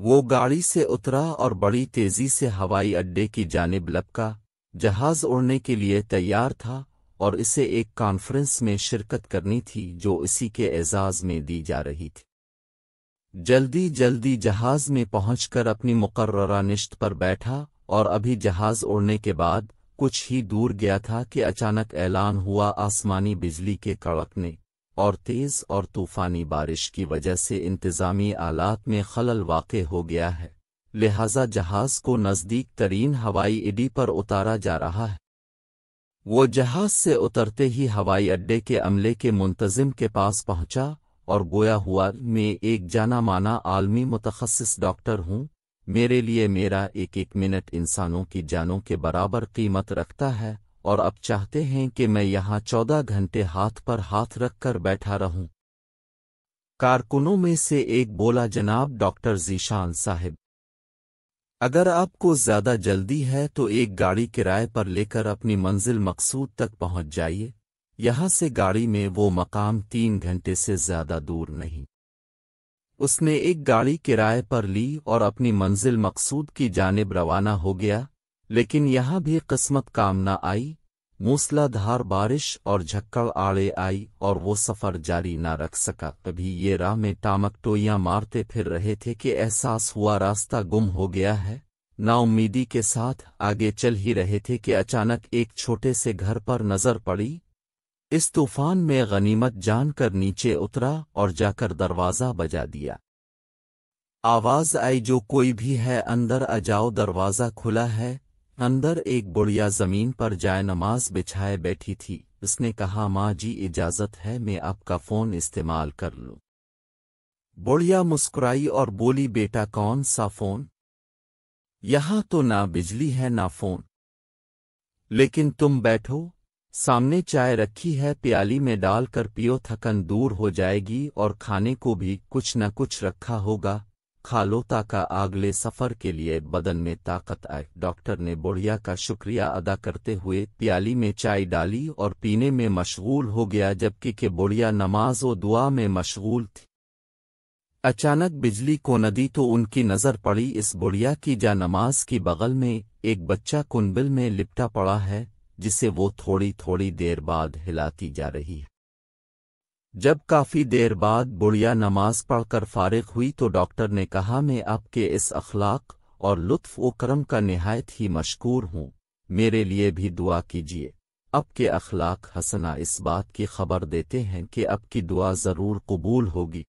वो गाड़ी से उतरा और बड़ी तेजी से हवाई अड्डे की जानब लपका जहाज उड़ने के लिए तैयार था और इसे एक कॉन्फ्रेंस में शिरकत करनी थी जो इसी के एजाज में दी जा रही थी जल्दी जल्दी जहाज में पहुंचकर अपनी मुकर्रा निश्त पर बैठा और अभी जहाज उड़ने के बाद कुछ ही दूर गया था कि अचानक ऐलान हुआ आसमानी बिजली के कड़कने और तेज़ और तूफ़ानी बारिश की वजह से इंतज़ामी आलात में खलल वाक़ हो गया है लिहाजा जहाज को नज़दीक तरीन हवाई अड्डी पर उतारा जा रहा है वो जहाज से उतरते ही हवाई अड्डे के अमले के मुंतजिम के पास पहुंचा और गोया हुआ मैं एक जाना माना आलमी मुतखस डॉक्टर हूँ मेरे लिए मेरा एक एक मिनट इंसानों की जानों के बराबर कीमत रखता है और अब चाहते हैं कि मैं यहां चौदह घंटे हाथ पर हाथ रखकर बैठा रहूं। कारकुनों में से एक बोला जनाब डॉक्टर जीशान साहिब अगर आपको ज्यादा जल्दी है तो एक गाड़ी किराए पर लेकर अपनी मंजिल मकसूद तक पहुंच जाइए यहां से गाड़ी में वो मकाम तीन घंटे से ज्यादा दूर नहीं उसने एक गाड़ी किराए पर ली और अपनी मंजिल मकसूद की जानब रवाना हो गया लेकिन यहां भी किस्मत काम न आई मूसलाधार बारिश और झक्कड़ आड़े आई और वो सफ़र जारी न रख सका तभी ये राह में टामक टोइयाँ मारते फिर रहे थे कि एहसास हुआ रास्ता गुम हो गया है नाउमीदी के साथ आगे चल ही रहे थे कि अचानक एक छोटे से घर पर नज़र पड़ी इस तूफान में गनीमत जानकर नीचे उतरा और जाकर दरवाज़ा बजा दिया आवाज़ आई जो कोई भी है अंदर आ जाओ दरवाज़ा खुला है अंदर एक बुढ़िया जमीन पर जाय नमाज बिछाए बैठी थी उसने कहा माँ जी इजाज़त है मैं आपका फ़ोन इस्तेमाल कर लू बुढ़िया मुस्कुराई और बोली बेटा कौन सा फ़ोन यहां तो ना बिजली है ना फ़ोन लेकिन तुम बैठो सामने चाय रखी है प्याली में डालकर पियो थकन दूर हो जाएगी और खाने को भी कुछ न कुछ रखा होगा खालोता का अगले सफर के लिए बदन में ताकत आए डॉक्टर ने बुढ़िया का शुक्रिया अदा करते हुए प्याली में चाय डाली और पीने में मशगूल हो गया जबकि के बुढ़िया नमाज और दुआ में मशगूल थी अचानक बिजली को नदी तो उनकी नज़र पड़ी इस बुढ़िया की जा नमाज की बगल में एक बच्चा कुंबिल में लिपटा पड़ा है जिसे वो थोड़ी थोड़ी देर बाद हिलाती जा रही है जब काफ़ी देर बाद बुढ़िया नमाज पढ़कर फारिग हुई तो डॉक्टर ने कहा मैं आपके इस अखलाक और लुत्फ व करम का नहायत ही मशकूर हूँ मेरे लिए भी दुआ कीजिए अब के अखलाक हसना इस बात की खबर देते हैं कि अब की दुआ ज़रूर कबूल होगी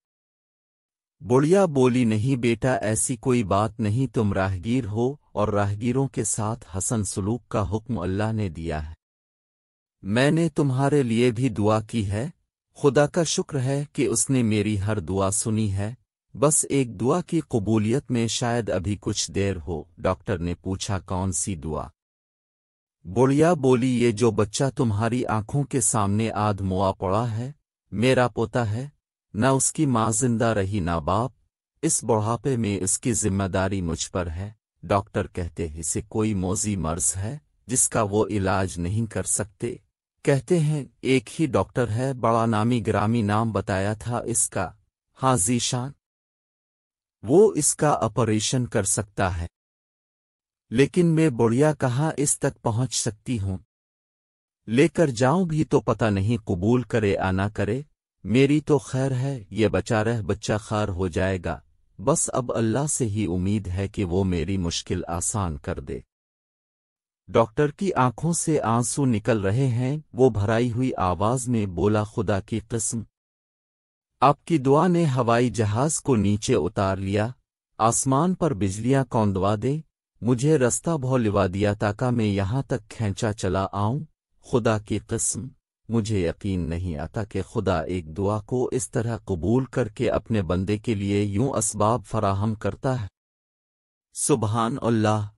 बुढ़िया बोली नहीं बेटा ऐसी कोई बात नहीं तुम राहगीर हो और राहगीरों के साथ हसन सलूक का हुक्म अल्लाह ने दिया है मैंने तुम्हारे लिए भी दुआ की है खुदा का शुक्र है कि उसने मेरी हर दुआ सुनी है बस एक दुआ की कबूलियत में शायद अभी कुछ देर हो डॉक्टर ने पूछा कौन सी दुआ बुढ़िया बोली ये जो बच्चा तुम्हारी आंखों के सामने आध मुआ पड़ा है मेरा पोता है न उसकी माँ जिंदा रही ना बाप इस बुढ़ापे में इसकी जिम्मेदारी मुझ पर है डॉक्टर कहते इसे कोई मोजी मर्ज है जिसका वो इलाज नहीं कर सकते कहते हैं एक ही डॉक्टर है बड़ा नामी ग्रामी नाम बताया था इसका हाँ जीशान वो इसका ऑपरेशन कर सकता है लेकिन मैं बुढ़िया कहाँ इस तक पहुंच सकती हूँ लेकर जाऊं भी तो पता नहीं कबूल करे आना करे मेरी तो खैर है ये बचा रह बच्चा खार हो जाएगा बस अब अल्लाह से ही उम्मीद है कि वो मेरी मुश्किल आसान कर दे डॉक्टर की आंखों से आंसू निकल रहे हैं वो भराई हुई आवाज में बोला खुदा की किस्म आपकी दुआ ने हवाई जहाज को नीचे उतार लिया आसमान पर बिजलियां कौंदवा दे मुझे रास्ता भौ लिवा दिया ताका मैं यहाँ तक खेचा चला आऊं खुदा की किस्म मुझे यकीन नहीं आता कि खुदा एक दुआ को इस तरह कबूल करके अपने बंदे के लिए यूं असबाब फराहम करता है सुबहान अल्लाह